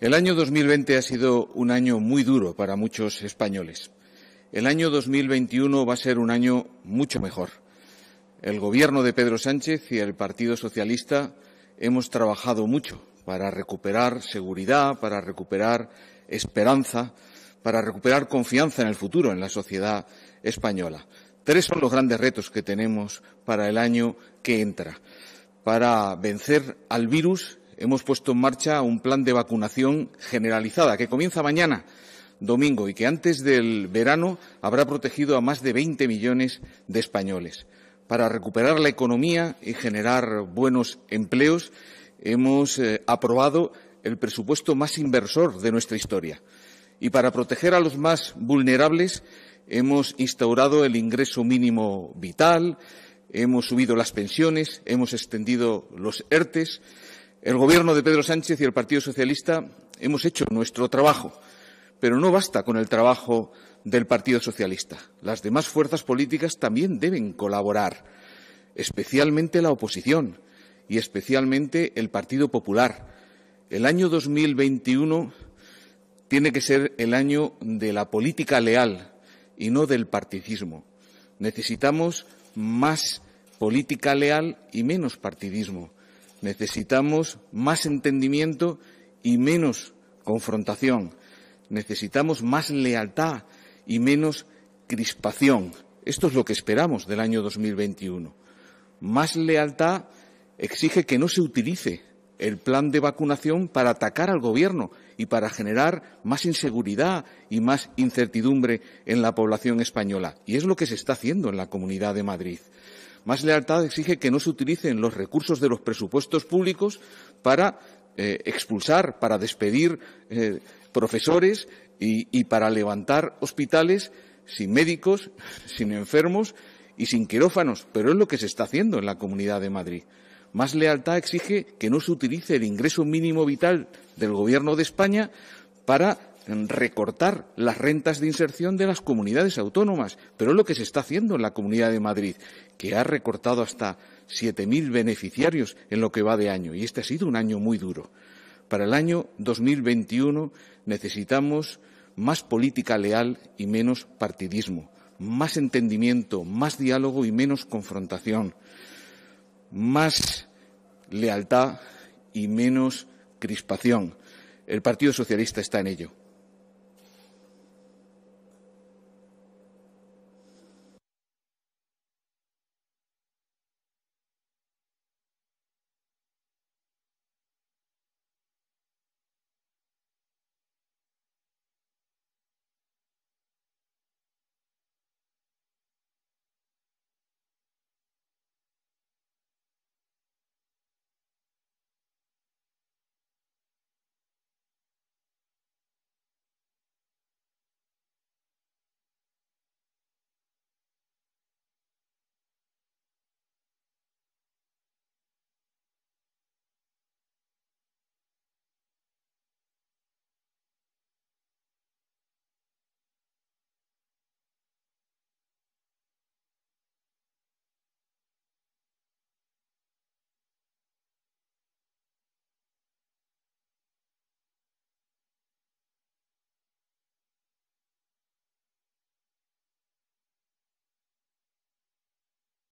El año 2020 ha sido un año muy duro para muchos españoles. El año 2021 va a ser un año mucho mejor. El Gobierno de Pedro Sánchez y el Partido Socialista hemos trabajado mucho para recuperar seguridad, para recuperar esperanza, para recuperar confianza en el futuro, en la sociedad española. Tres son los grandes retos que tenemos para el año que entra. Para vencer al virus hemos puesto en marcha un plan de vacunación generalizada que comienza mañana domingo y que antes del verano habrá protegido a más de 20 millones de españoles. Para recuperar la economía y generar buenos empleos, hemos eh, aprobado el presupuesto más inversor de nuestra historia. Y para proteger a los más vulnerables, hemos instaurado el ingreso mínimo vital, hemos subido las pensiones, hemos extendido los ERTES, el Gobierno de Pedro Sánchez y el Partido Socialista hemos hecho nuestro trabajo, pero no basta con el trabajo del Partido Socialista. Las demás fuerzas políticas también deben colaborar, especialmente la oposición y especialmente el Partido Popular. El año 2021 tiene que ser el año de la política leal y no del partidismo. Necesitamos más política leal y menos partidismo. Necesitamos más entendimiento y menos confrontación. Necesitamos más lealtad y menos crispación. Esto es lo que esperamos del año 2021. Más lealtad exige que no se utilice el plan de vacunación para atacar al Gobierno y para generar más inseguridad y más incertidumbre en la población española. Y es lo que se está haciendo en la Comunidad de Madrid. Más lealtad exige que no se utilicen los recursos de los presupuestos públicos para eh, expulsar, para despedir eh, profesores y para levantar hospitales sin médicos, sin enfermos y sin quirófanos, pero es lo que se está haciendo en la Comunidad de Madrid. Más lealtad exige que no se utilice el ingreso mínimo vital del Gobierno de España para recortar las rentas de inserción de las comunidades autónomas, pero es lo que se está haciendo en la Comunidad de Madrid, que ha recortado hasta 7.000 beneficiarios en lo que va de año, y este ha sido un año muy duro. Para el año 2021 necesitamos más política leal y menos partidismo, más entendimiento, más diálogo y menos confrontación, más lealtad y menos crispación. El Partido Socialista está en ello.